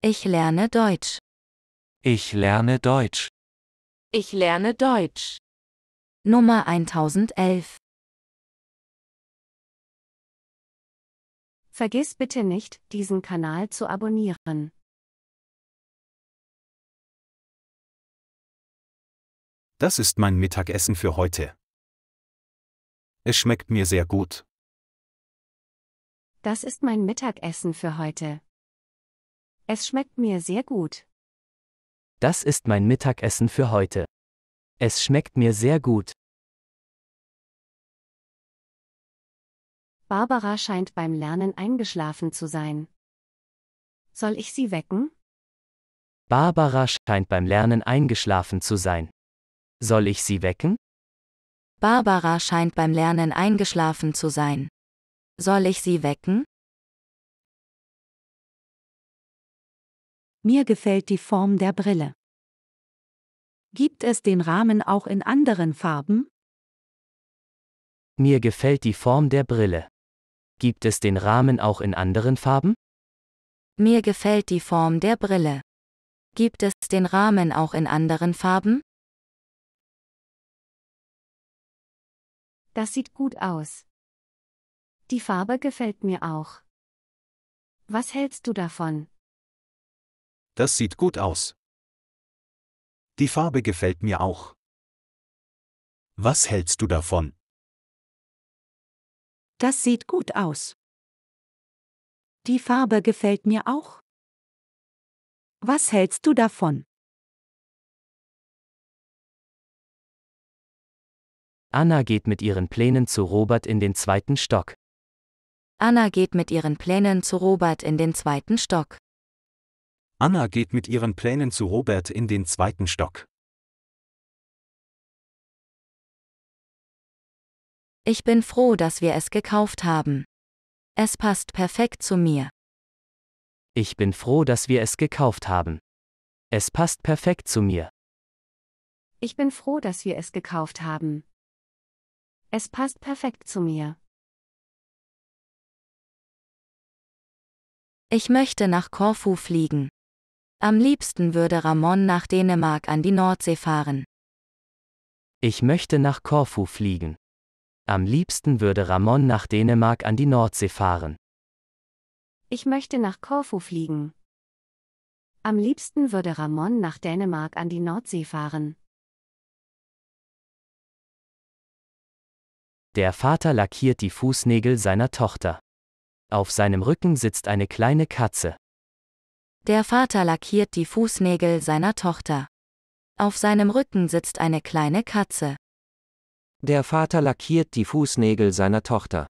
Ich lerne Deutsch. Ich lerne Deutsch. Ich lerne Deutsch. Nummer 1011. Vergiss bitte nicht, diesen Kanal zu abonnieren. Das ist mein Mittagessen für heute. Es schmeckt mir sehr gut. Das ist mein Mittagessen für heute. Es schmeckt mir sehr gut. Das ist mein Mittagessen für heute. Es schmeckt mir sehr gut. Barbara scheint beim Lernen eingeschlafen zu sein. Soll ich sie wecken? Barbara scheint beim Lernen eingeschlafen zu sein. Soll ich sie wecken? Barbara scheint beim Lernen eingeschlafen zu sein. Soll ich sie wecken? Mir gefällt die Form der Brille. Gibt es den Rahmen auch in anderen Farben? Mir gefällt die Form der Brille. Gibt es den Rahmen auch in anderen Farben? Mir gefällt die Form der Brille. Gibt es den Rahmen auch in anderen Farben? Das sieht gut aus. Die Farbe gefällt mir auch. Was hältst du davon? Das sieht gut aus. Die Farbe gefällt mir auch. Was hältst du davon? Das sieht gut aus. Die Farbe gefällt mir auch. Was hältst du davon? Anna geht mit ihren Plänen zu Robert in den zweiten Stock. Anna geht mit ihren Plänen zu Robert in den zweiten Stock. Anna geht mit ihren Plänen zu Robert in den zweiten Stock. Ich bin froh, dass wir es gekauft haben. Es passt perfekt zu mir. Ich bin froh, dass wir es gekauft haben. Es passt perfekt zu mir. Ich bin froh, dass wir es gekauft haben. Es passt perfekt zu mir. Ich möchte nach Korfu fliegen. Am liebsten würde Ramon nach Dänemark an die Nordsee fahren. Ich möchte nach Korfu fliegen. Am liebsten würde Ramon nach Dänemark an die Nordsee fahren. Ich möchte nach Korfu fliegen. Am liebsten würde Ramon nach Dänemark an die Nordsee fahren. Der Vater lackiert die Fußnägel seiner Tochter. Auf seinem Rücken sitzt eine kleine Katze. Der Vater lackiert die Fußnägel seiner Tochter. Auf seinem Rücken sitzt eine kleine Katze. Der Vater lackiert die Fußnägel seiner Tochter.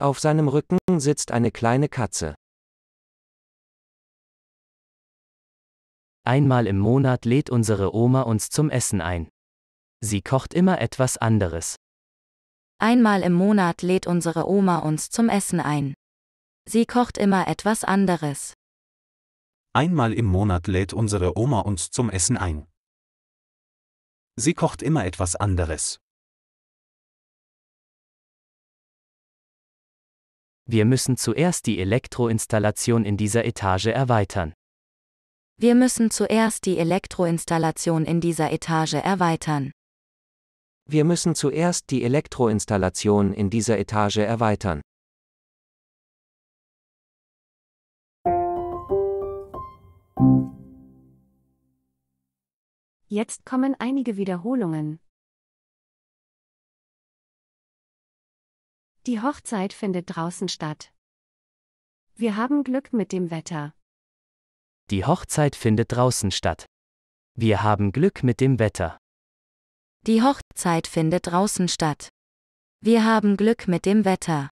Auf seinem Rücken sitzt eine kleine Katze. Einmal im Monat lädt unsere Oma uns zum Essen ein. Sie kocht immer etwas anderes. Einmal im Monat lädt unsere Oma uns zum Essen ein. Sie kocht immer etwas anderes. Einmal im Monat lädt unsere Oma uns zum Essen ein. Sie kocht immer etwas anderes. Wir müssen zuerst die Elektroinstallation in dieser Etage erweitern. Wir müssen zuerst die Elektroinstallation in dieser Etage erweitern. Wir müssen zuerst die Elektroinstallation in dieser Etage erweitern. Jetzt kommen einige Wiederholungen. Die Hochzeit findet draußen statt. Wir haben Glück mit dem Wetter. Die Hochzeit findet draußen statt. Wir haben Glück mit dem Wetter. Die Hochzeit findet draußen statt. Wir haben Glück mit dem Wetter.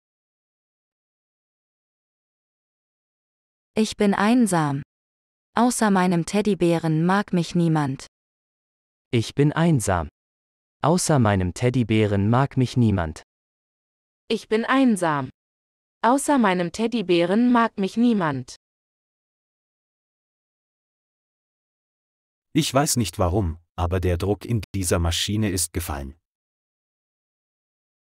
Ich bin einsam. Außer meinem Teddybären mag mich niemand. Ich bin einsam. Außer meinem Teddybären mag mich niemand. Ich bin einsam. Außer meinem Teddybären mag mich niemand. Ich weiß nicht warum, aber der Druck in dieser Maschine ist gefallen.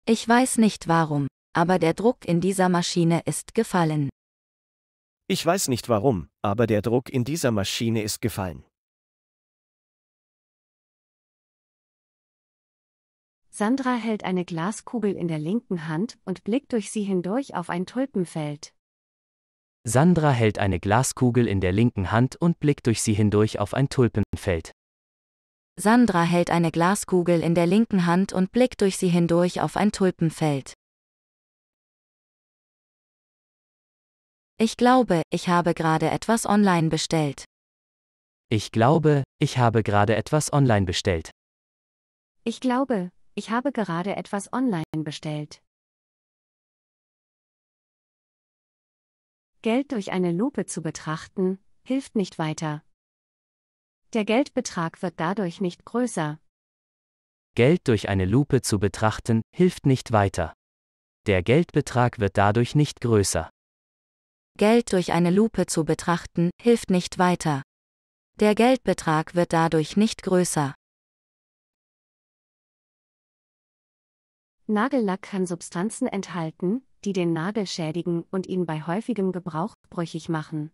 Ich weiß nicht warum, aber der Druck in dieser Maschine ist gefallen. Ich weiß nicht warum, aber der Druck in dieser Maschine ist gefallen. Sandra hält eine Glaskugel in der linken Hand und blickt durch sie hindurch auf ein Tulpenfeld. Sandra hält eine Glaskugel in der linken Hand und blickt durch sie hindurch auf ein Tulpenfeld. Sandra hält eine Glaskugel in der linken Hand und blickt durch sie hindurch auf ein Tulpenfeld. Ich glaube, ich habe gerade etwas online bestellt. Ich glaube, ich habe gerade etwas online bestellt. Ich glaube, ich habe gerade etwas online bestellt. Geld durch eine Lupe zu betrachten, hilft nicht weiter. Der Geldbetrag wird dadurch nicht größer. Geld durch eine Lupe zu betrachten, hilft nicht weiter. Der Geldbetrag wird dadurch nicht größer. Geld durch eine Lupe zu betrachten, hilft nicht weiter. Der Geldbetrag wird dadurch nicht größer. Nagellack kann Substanzen enthalten, die den Nagel schädigen und ihn bei häufigem Gebrauch brüchig machen.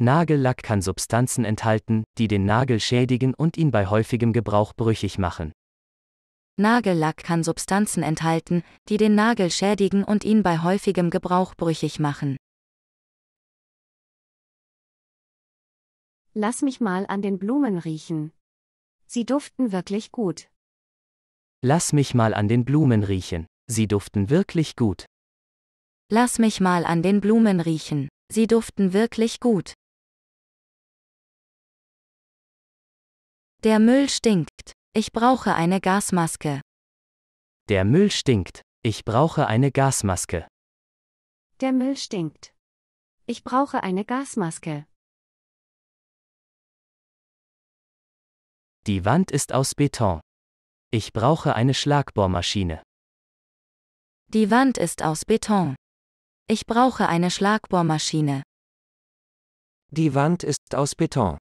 Nagellack kann Substanzen enthalten, die den Nagel schädigen und ihn bei häufigem Gebrauch brüchig machen. Nagellack kann Substanzen enthalten, die den Nagel schädigen und ihn bei häufigem Gebrauch brüchig machen. Lass mich mal an den Blumen riechen. Sie duften wirklich gut. Lass mich mal an den Blumen riechen. Sie duften wirklich gut. Lass mich mal an den Blumen riechen. Sie duften wirklich gut. Der Müll stinkt. Ich brauche eine Gasmaske. Der Müll stinkt. Ich brauche eine Gasmaske. Der Müll stinkt. Ich brauche eine Gasmaske. Die Wand ist aus Beton. Ich brauche eine Schlagbohrmaschine. Die Wand ist aus Beton. Ich brauche eine Schlagbohrmaschine. Die Wand ist aus Beton.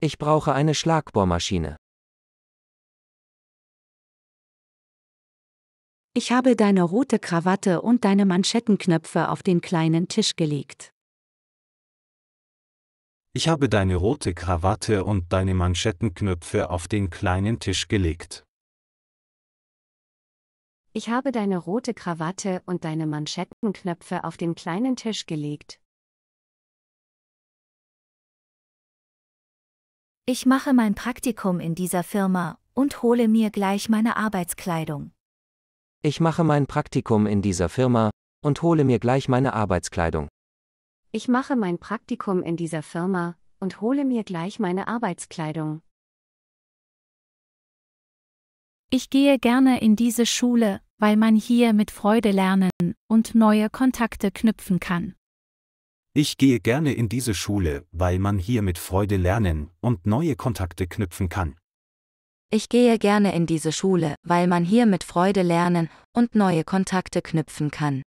Ich brauche eine Schlagbohrmaschine. Ich habe deine rote Krawatte und deine Manschettenknöpfe auf den kleinen Tisch gelegt. Ich habe deine rote Krawatte und deine Manschettenknöpfe auf den kleinen Tisch gelegt. Ich habe deine rote Krawatte und deine Manschettenknöpfe auf den kleinen Tisch gelegt. Ich mache mein Praktikum in dieser Firma und hole mir gleich meine Arbeitskleidung. Ich mache mein Praktikum in dieser Firma und hole mir gleich meine Arbeitskleidung. Ich mache mein Praktikum in dieser Firma und hole mir gleich meine Arbeitskleidung. Ich gehe gerne in diese Schule, weil man hier mit Freude lernen und neue Kontakte knüpfen kann. Ich gehe gerne in diese Schule, weil man hier mit Freude lernen und neue Kontakte knüpfen kann. Ich gehe gerne in diese Schule, weil man hier mit Freude lernen und neue Kontakte knüpfen kann.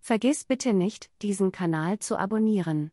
Vergiss bitte nicht, diesen Kanal zu abonnieren.